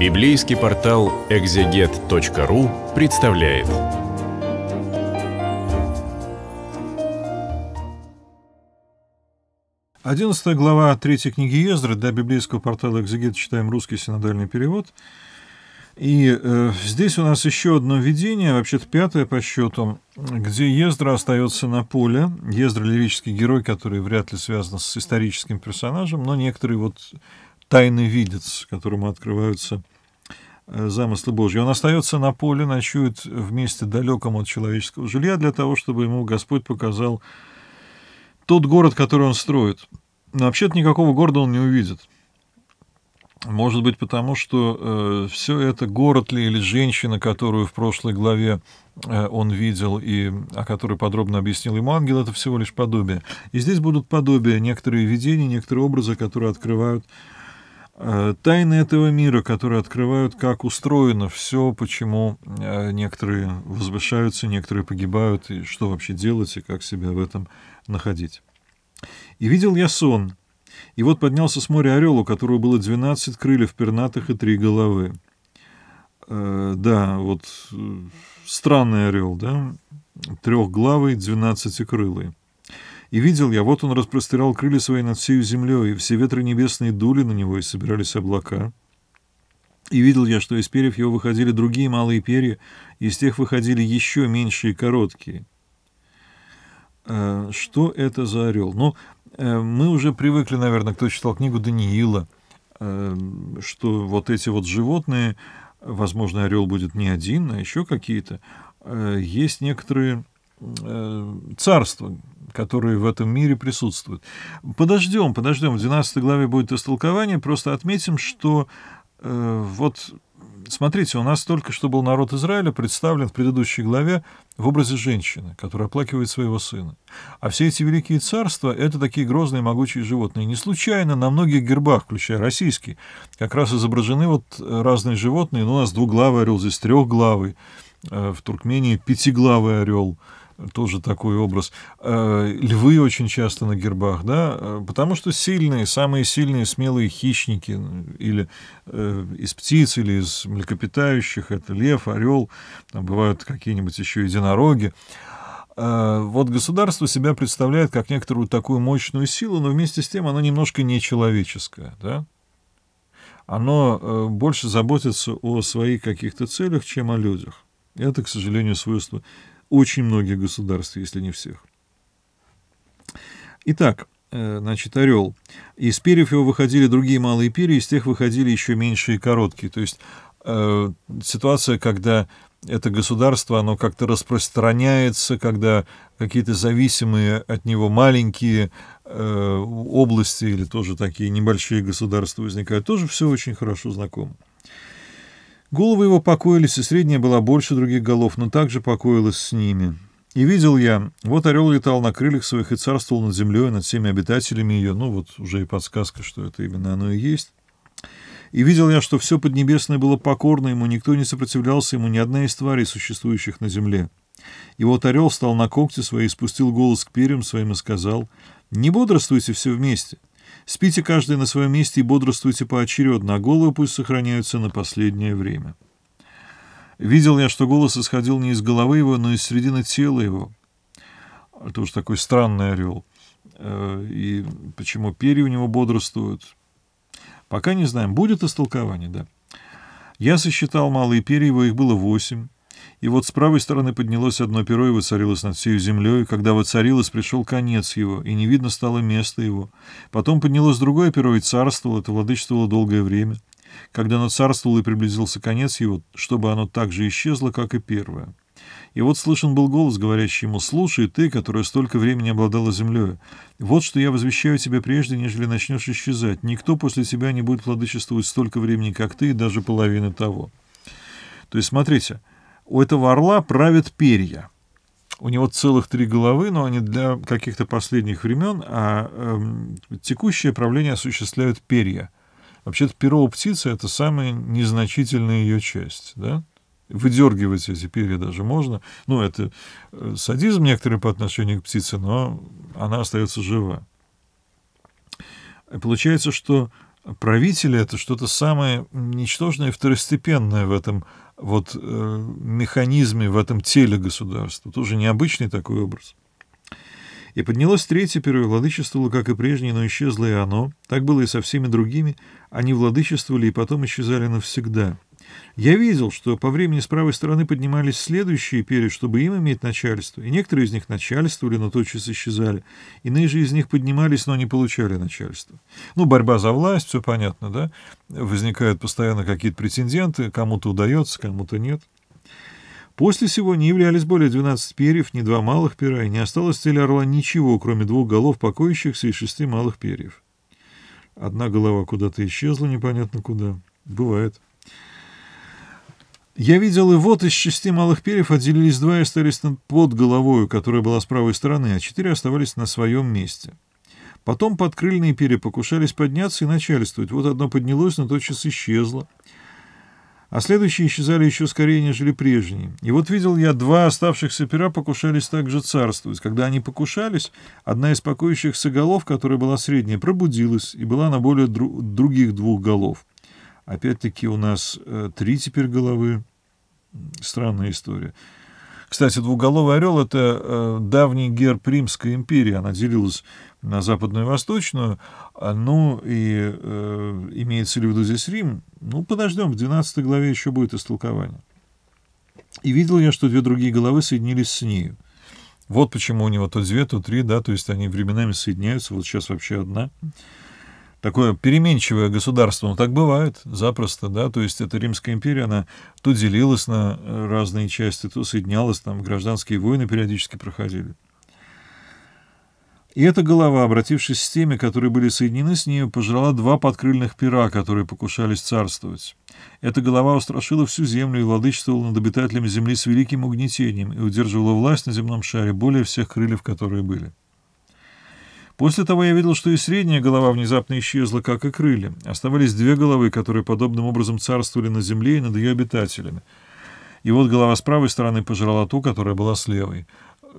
Библейский портал экзегет.ру представляет. Одиннадцатая глава третьей книги Ездра. Для библейского портала «Экзегет» читаем русский синодальный перевод. И э, здесь у нас еще одно видение, вообще-то пятое по счету, где Ездра остается на поле. Ездра — лирический герой, который вряд ли связан с историческим персонажем, но некоторые вот тайны видец, которому открываются э, замыслы Божьи. Он остается на поле, ночует в месте далеком от человеческого жилья для того, чтобы ему Господь показал тот город, который он строит. Но вообще-то никакого города он не увидит. Может быть, потому что э, все это город ли или женщина, которую в прошлой главе э, он видел и о которой подробно объяснил ему ангел, это всего лишь подобие. И здесь будут подобия, некоторые видения, некоторые образы, которые открывают Э, тайны этого мира, которые открывают, как устроено все, почему э, некоторые возвышаются, некоторые погибают, и что вообще делать, и как себя в этом находить. И видел я сон. И вот поднялся с моря орел, у которого было двенадцать крыльев пернатых и три головы. Э, да, вот э, странный орел, да, трехглавый, двенадцатикрылый. И видел я, вот он распростирал крылья свои над всею землей, и все ветры небесные дули на него, и собирались облака. И видел я, что из перьев его выходили другие малые перья, и из тех выходили еще меньшие короткие. Э, что это за орел? Ну, э, мы уже привыкли, наверное, кто читал книгу Даниила, э, что вот эти вот животные, возможно, орел будет не один, а еще какие-то, есть некоторые Э, царства, которые в этом мире присутствуют. Подождем, подождем. В 12 главе будет истолкование. Просто отметим, что э, вот смотрите, у нас только что был народ Израиля представлен в предыдущей главе в образе женщины, которая оплакивает своего сына. А все эти великие царства — это такие грозные могучие животные. Не случайно на многих гербах, включая российский, как раз изображены вот разные животные. Ну, у нас двуглавый орел, здесь трехглавый, э, в Туркмении пятиглавый орел — тоже такой образ. Э, львы очень часто на гербах, да, э, потому что сильные, самые сильные, смелые хищники или э, из птиц, или из млекопитающих, это лев, орел, там бывают какие-нибудь еще единороги. Вот государство себя представляет как некоторую такую мощную силу, но вместе с тем оно немножко нечеловеческое, да, оно больше заботится о своих каких-то целях, чем о людях. Это, к сожалению, свойство очень многих государств, если не всех. Итак, э, значит, орел. Из перьев его выходили другие малые перья, из тех выходили еще меньшие и короткие. То есть э, ситуация, когда это государство, оно как-то распространяется, когда какие-то зависимые от него маленькие э, области или тоже такие небольшие государства возникают, тоже все очень хорошо знакомо. Головы его покоились, и средняя была больше других голов, но также покоилась с ними. И видел я, вот орел летал на крыльях своих и царствовал над землей, над всеми обитателями ее. Ну, вот уже и подсказка, что это именно оно и есть. И видел я, что все поднебесное было покорно ему, никто не сопротивлялся ему, ни одна из тварей, существующих на земле. И вот орел встал на когти свои, спустил голос к перьям своим и сказал, «Не бодрствуйте все вместе, Спите каждый на своем месте и бодрствуйте поочередно, а головы пусть сохраняются на последнее время. Видел я, что голос исходил не из головы его, но из середины тела его. Это уж такой странный орел. Э, и почему перья у него бодрствуют? Пока не знаем. Будет истолкование, да. Я сосчитал малые перья его, их было восемь. И вот с правой стороны поднялось одно перо и воцарилось над всей землей. Когда воцарилось, пришел конец его, и не видно стало места его. Потом поднялось другое перо и царствовало, это владычествовало долгое время. Когда оно царствовало и приблизился конец его, чтобы оно так же исчезло, как и первое. И вот слышен был голос, говорящий ему, «Слушай, ты, которая столько времени обладала землей, вот что я возвещаю тебе прежде, нежели начнешь исчезать. Никто после тебя не будет владычествовать столько времени, как ты, и даже половины того». То есть, смотрите, — у этого орла правят перья. У него целых три головы, но они для каких-то последних времен, а э, текущее правление осуществляют перья. Вообще-то перо у птицы — это самая незначительная ее часть, да? Выдергивать эти перья даже можно. Ну, это э, садизм некоторые по отношению к птице, но она остается жива. Получается, что Правители это что-то самое ничтожное и второстепенное в этом вот э, механизме, в этом теле государства. Тоже необычный такой образ. И поднялось третье первовладычество, как и прежнее, но исчезло и оно. Так было и со всеми другими. Они владычествовали и потом исчезали навсегда. Я видел, что по времени с правой стороны поднимались следующие перья, чтобы им иметь начальство, и некоторые из них начальствовали, но тотчас исчезали. Иные же из них поднимались, но не получали начальство. Ну, борьба за власть, все понятно, да? Возникают постоянно какие-то претенденты, кому-то удается, кому-то нет. После всего не являлись более 12 перьев, ни два малых пера, и не осталось в теле орла ничего, кроме двух голов покоящихся и шести малых перьев. Одна голова куда-то исчезла, непонятно куда. Бывает. Я видел, и вот из шести малых перьев отделились два и остались под головою, которая была с правой стороны, а четыре оставались на своем месте. Потом подкрыльные перья покушались подняться и начальствовать. Вот одно поднялось, но тотчас исчезло. А следующие исчезали еще скорее, нежели прежние. И вот видел я, два оставшихся пера покушались также царствовать. Когда они покушались, одна из покоящихся голов, которая была средняя, пробудилась и была на более дру других двух голов. Опять-таки у нас э, три теперь головы. Странная история. Кстати, двуголовый орел — это э, давний герб Римской империи. Она делилась на западную и восточную. А, ну, и э, имеется ли в виду здесь Рим? Ну, подождем, в 12 главе еще будет истолкование. И видел я, что две другие головы соединились с нею. Вот почему у него то две, то три, да, то есть они временами соединяются, вот сейчас вообще одна такое переменчивое государство, но так бывает, запросто, да, то есть эта Римская империя, она то делилась на э, разные части, то соединялась, там гражданские войны периодически проходили. И эта голова, обратившись с теми, которые были соединены с нею, пожрала два подкрыльных пера, которые покушались царствовать. Эта голова устрашила всю землю и владычествовала над обитателями земли с великим угнетением и удерживала власть на земном шаре более всех крыльев, которые были. После того я видел, что и средняя голова внезапно исчезла, как и крылья. Оставались две головы, которые подобным образом царствовали на земле и над ее обитателями. И вот голова с правой стороны пожрала ту, которая была с левой.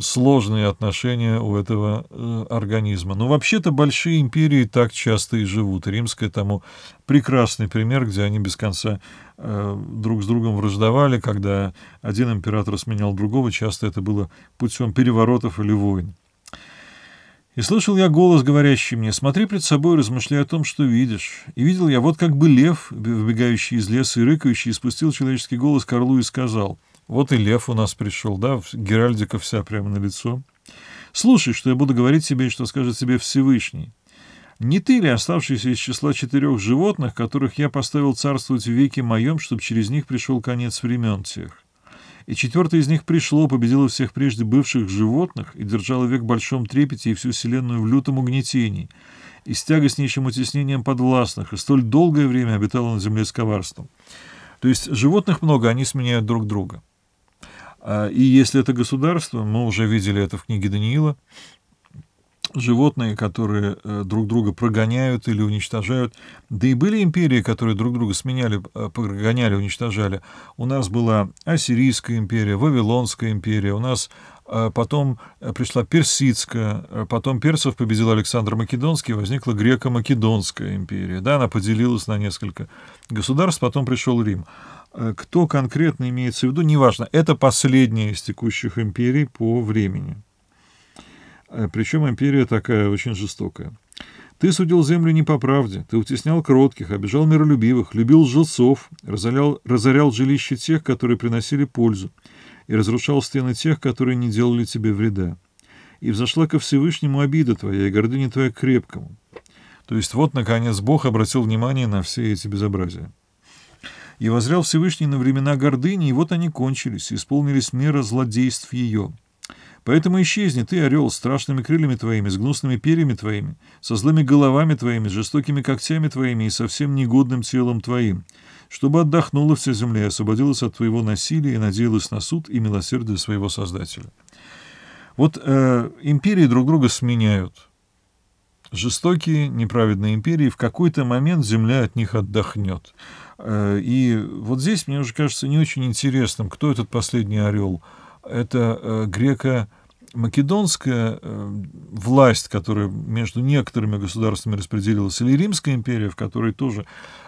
Сложные отношения у этого э, организма. Но вообще-то большие империи так часто и живут. Римская тому прекрасный пример, где они без конца э, друг с другом враждовали, когда один император сменял другого. Часто это было путем переворотов или войн. И слышал я голос, говорящий мне, «Смотри пред собой, размышляй о том, что видишь». И видел я, вот как бы лев, выбегающий из леса и рыкающий, спустил человеческий голос к орлу и сказал, «Вот и лев у нас пришел, да, Геральдика вся прямо на лицо. Слушай, что я буду говорить тебе и что скажет тебе Всевышний. Не ты ли оставшийся из числа четырех животных, которых я поставил царствовать в веке моем, чтобы через них пришел конец времен тех?» и четвертое из них пришло, победило всех прежде бывших животных и держало век в большом трепете и всю вселенную в лютом угнетении, и с тягостнейшим утеснением подвластных, и столь долгое время обитало на земле с коварством. То есть животных много, они сменяют друг друга. А, и если это государство, мы уже видели это в книге Даниила, животные, которые э, друг друга прогоняют или уничтожают. Да и были империи, которые друг друга сменяли, э, прогоняли, уничтожали. У нас была Ассирийская империя, Вавилонская империя, у нас э, потом пришла Персидская, потом персов победил Александр Македонский, возникла Греко-Македонская империя. Да, она поделилась на несколько государств, потом пришел Рим. Кто конкретно имеется в виду, неважно. Это последняя из текущих империй по времени. Э, Причем империя такая очень жестокая. Ты судил землю не по правде, ты утеснял кротких, обижал миролюбивых, любил жилцов, разорял, разорял жилища тех, которые приносили пользу, и разрушал стены тех, которые не делали тебе вреда. И взошла ко Всевышнему обида твоя и гордыня твоя крепкому. То есть вот, наконец, Бог обратил внимание на все эти безобразия. И возрял Всевышний на времена гордыни, и вот они кончились, исполнились мера злодейств ее. Поэтому исчезни ты, орел, с страшными крыльями твоими, с гнусными перьями твоими, со злыми головами твоими, с жестокими когтями твоими и совсем негодным телом твоим, чтобы отдохнула вся земля и освободилась от твоего насилия и надеялась на суд и милосердие своего Создателя. Вот э, империи друг друга сменяют. Жестокие, неправедные империи, в какой-то момент земля от них отдохнет. Э, и вот здесь мне уже кажется не очень интересным, кто этот последний орел. Это э, грека македонская э, власть, которая между некоторыми государствами распределилась, или Римская империя, в которой тоже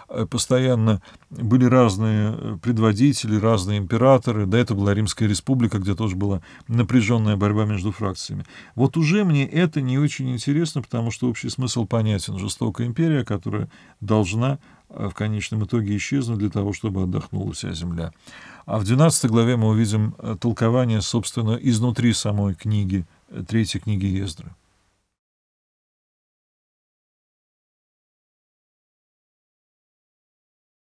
э, постоянно были разные э, предводители, разные императоры. До этого была Римская республика, где тоже была напряженная борьба между фракциями. Вот уже мне это не очень интересно, потому что общий смысл понятен. Жестокая империя, которая должна Э, в конечном итоге исчезнут для того, чтобы отдохнула вся земля. А в 12 главе мы увидим э, толкование, собственно, изнутри самой книги, э, третьей книги Ездры.